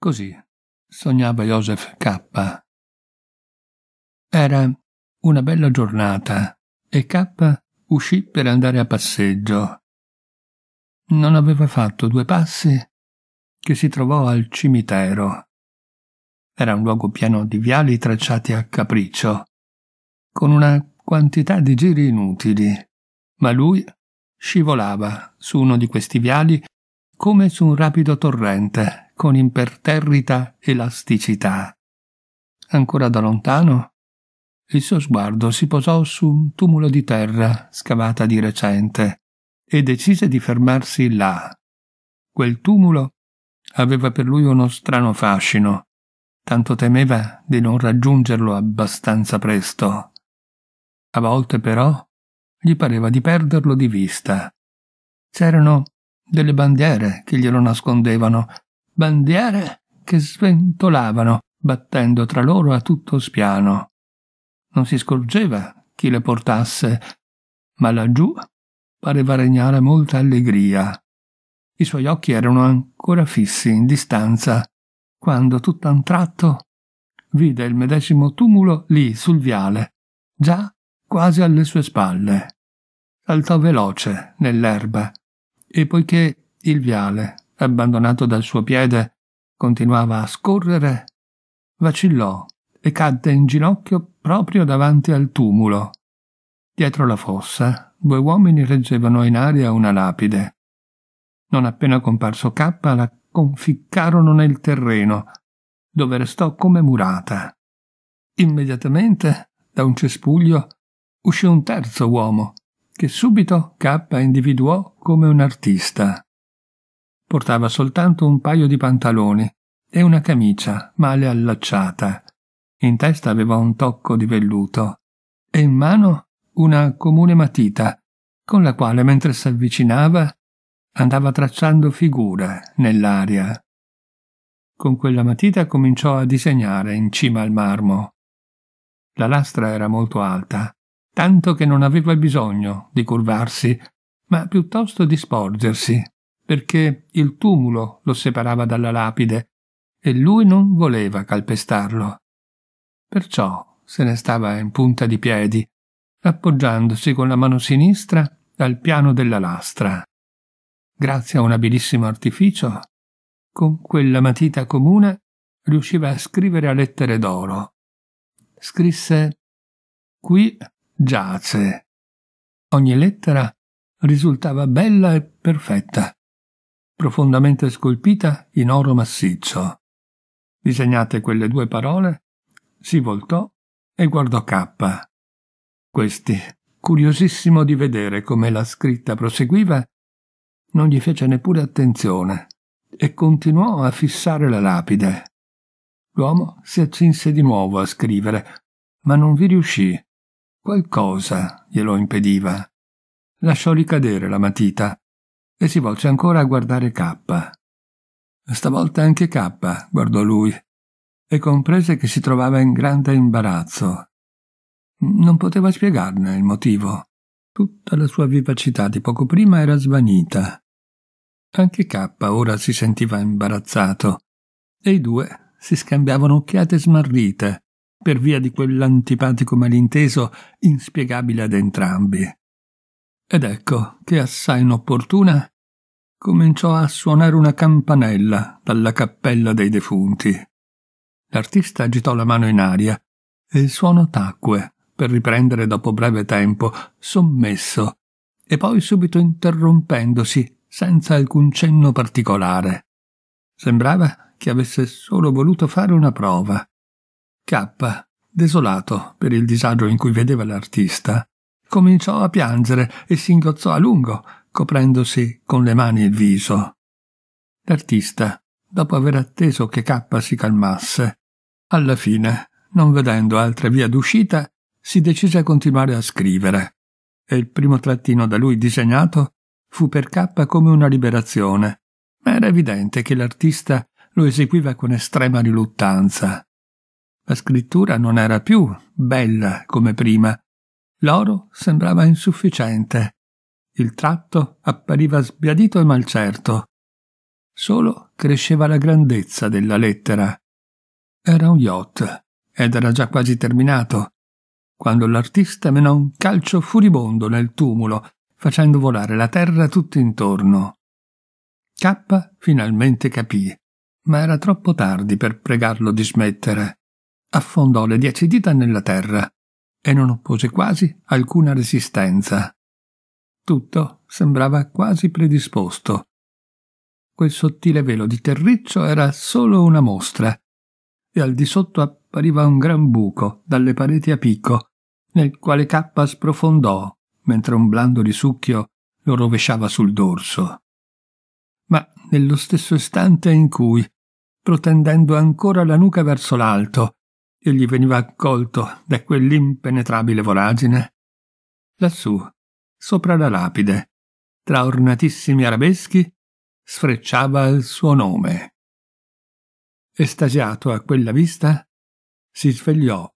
Così sognava Joseph K. Era una bella giornata e K uscì per andare a passeggio. Non aveva fatto due passi che si trovò al cimitero. Era un luogo pieno di viali tracciati a capriccio, con una quantità di giri inutili, ma lui scivolava su uno di questi viali come su un rapido torrente con imperterrita elasticità. Ancora da lontano, il suo sguardo si posò su un tumulo di terra scavata di recente e decise di fermarsi là. Quel tumulo aveva per lui uno strano fascino, tanto temeva di non raggiungerlo abbastanza presto. A volte però gli pareva di perderlo di vista. C'erano delle bandiere che glielo nascondevano bandiere che sventolavano, battendo tra loro a tutto spiano. Non si scorgeva chi le portasse, ma laggiù pareva regnare molta allegria. I suoi occhi erano ancora fissi in distanza, quando tutt'a un tratto vide il medesimo tumulo lì sul viale, già quasi alle sue spalle. Saltò veloce nell'erba e poiché il viale abbandonato dal suo piede, continuava a scorrere, vacillò e cadde in ginocchio proprio davanti al tumulo. Dietro la fossa, due uomini reggevano in aria una lapide. Non appena comparso K, la conficcarono nel terreno, dove restò come murata. Immediatamente, da un cespuglio, uscì un terzo uomo, che subito K individuò come un artista. Portava soltanto un paio di pantaloni e una camicia male allacciata. In testa aveva un tocco di velluto e in mano una comune matita, con la quale mentre s'avvicinava andava tracciando figure nell'aria. Con quella matita cominciò a disegnare in cima al marmo. La lastra era molto alta, tanto che non aveva bisogno di curvarsi, ma piuttosto di sporgersi perché il tumulo lo separava dalla lapide e lui non voleva calpestarlo. Perciò se ne stava in punta di piedi, appoggiandosi con la mano sinistra al piano della lastra. Grazie a un abilissimo artificio, con quella matita comune riusciva a scrivere a lettere d'oro. Scrisse Qui giace. Ogni lettera risultava bella e perfetta profondamente scolpita in oro massiccio. Disegnate quelle due parole, si voltò e guardò K. Questi, curiosissimo di vedere come la scritta proseguiva, non gli fece neppure attenzione e continuò a fissare la lapide. L'uomo si accinse di nuovo a scrivere, ma non vi riuscì. Qualcosa glielo impediva. Lasciò ricadere la matita e si volse ancora a guardare K. Stavolta anche K guardò lui e comprese che si trovava in grande imbarazzo. Non poteva spiegarne il motivo. Tutta la sua vivacità di poco prima era svanita. Anche K ora si sentiva imbarazzato e i due si scambiavano occhiate smarrite per via di quell'antipatico malinteso inspiegabile ad entrambi. Ed ecco che, assai inopportuna, cominciò a suonare una campanella dalla cappella dei defunti. L'artista agitò la mano in aria e il suono tacque per riprendere dopo breve tempo, sommesso, e poi subito interrompendosi senza alcun cenno particolare. Sembrava che avesse solo voluto fare una prova. K, desolato per il disagio in cui vedeva l'artista, cominciò a piangere e singozzò a lungo, coprendosi con le mani il viso. L'artista, dopo aver atteso che K si calmasse, alla fine, non vedendo altra via d'uscita, si decise a continuare a scrivere. E il primo trattino da lui disegnato fu per K come una liberazione, ma era evidente che l'artista lo eseguiva con estrema riluttanza. La scrittura non era più bella come prima, L'oro sembrava insufficiente. Il tratto appariva sbiadito e malcerto. Solo cresceva la grandezza della lettera. Era un yacht ed era già quasi terminato, quando l'artista menò un calcio furibondo nel tumulo, facendo volare la terra tutto intorno. K finalmente capì, ma era troppo tardi per pregarlo di smettere. Affondò le dieci dita nella terra e non oppose quasi alcuna resistenza. Tutto sembrava quasi predisposto. Quel sottile velo di terriccio era solo una mostra, e al di sotto appariva un gran buco dalle pareti a picco, nel quale K sprofondò mentre un blando risucchio lo rovesciava sul dorso. Ma nello stesso istante in cui, protendendo ancora la nuca verso l'alto, egli veniva accolto da quell'impenetrabile voragine. Lassù, sopra la lapide, tra ornatissimi arabeschi, sfrecciava il suo nome. Estasiato a quella vista, si svegliò